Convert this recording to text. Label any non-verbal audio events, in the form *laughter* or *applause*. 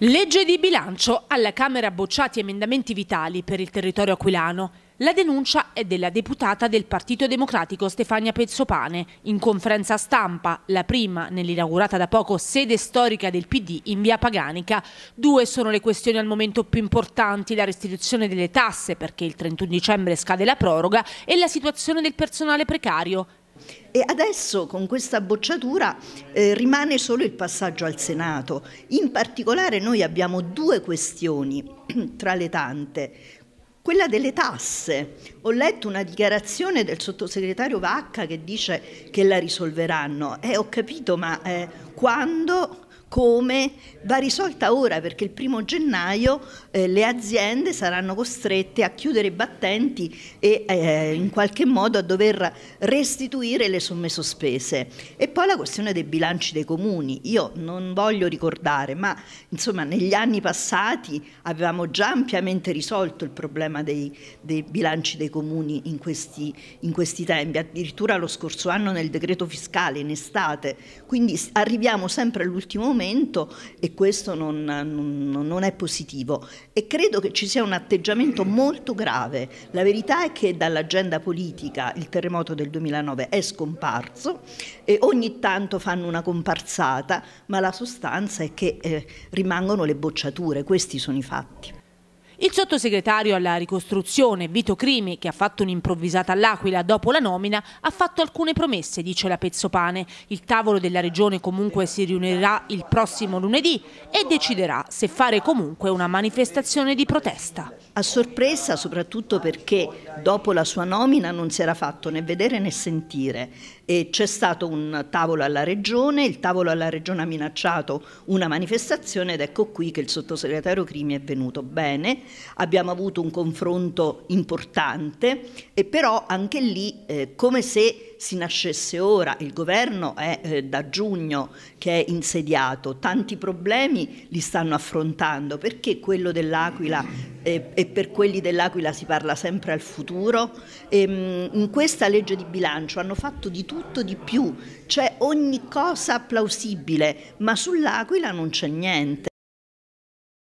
Legge di bilancio. Alla Camera bocciati emendamenti vitali per il territorio aquilano. La denuncia è della deputata del Partito Democratico Stefania Pezzopane. In conferenza stampa, la prima nell'inaugurata da poco sede storica del PD in via Paganica, due sono le questioni al momento più importanti, la restituzione delle tasse perché il 31 dicembre scade la proroga e la situazione del personale precario. E adesso con questa bocciatura eh, rimane solo il passaggio al Senato. In particolare noi abbiamo due questioni *clears throat* tra le tante. Quella delle tasse. Ho letto una dichiarazione del sottosegretario Vacca che dice che la risolveranno. E eh, ho capito, ma eh, quando come va risolta ora perché il primo gennaio eh, le aziende saranno costrette a chiudere i battenti e eh, in qualche modo a dover restituire le somme sospese. E poi la questione dei bilanci dei comuni. Io non voglio ricordare, ma insomma negli anni passati avevamo già ampiamente risolto il problema dei, dei bilanci dei comuni in questi, in questi tempi, addirittura lo scorso anno nel decreto fiscale in estate. Quindi arriviamo sempre all'ultimo momento momento e questo non, non, non, è positivo e credo che ci sia un atteggiamento molto grave. La verità è che dall'agenda politica il terremoto del 2009 è scomparso e ogni tanto fanno una comparsata, ma la sostanza è che eh, rimangono le bocciature, questi sono i fatti. Il sottosegretario alla ricostruzione Vito Crimi, che ha fatto un'improvvisata all'Aquila dopo la nomina, ha fatto alcune promesse, dice la Pezzopane. Il tavolo della regione comunque si riunirà il prossimo lunedì e deciderà se fare comunque una manifestazione di protesta. A sorpresa soprattutto perché dopo la sua nomina non si era fatto né vedere né sentire c'è stato un tavolo alla regione, il tavolo alla regione ha minacciato una manifestazione ed ecco qui che il sottosegretario Crimi è venuto bene abbiamo avuto un confronto importante e però anche lì eh, come se si nascesse ora, il governo è eh, da giugno che è insediato, tanti problemi li stanno affrontando, perché quello dell'Aquila eh, e per quelli dell'Aquila si parla sempre al futuro? E, ehm, mh, in questa legge di bilancio hanno fatto di tutto di più, c'è ogni cosa plausibile, ma sull'Aquila non c'è niente.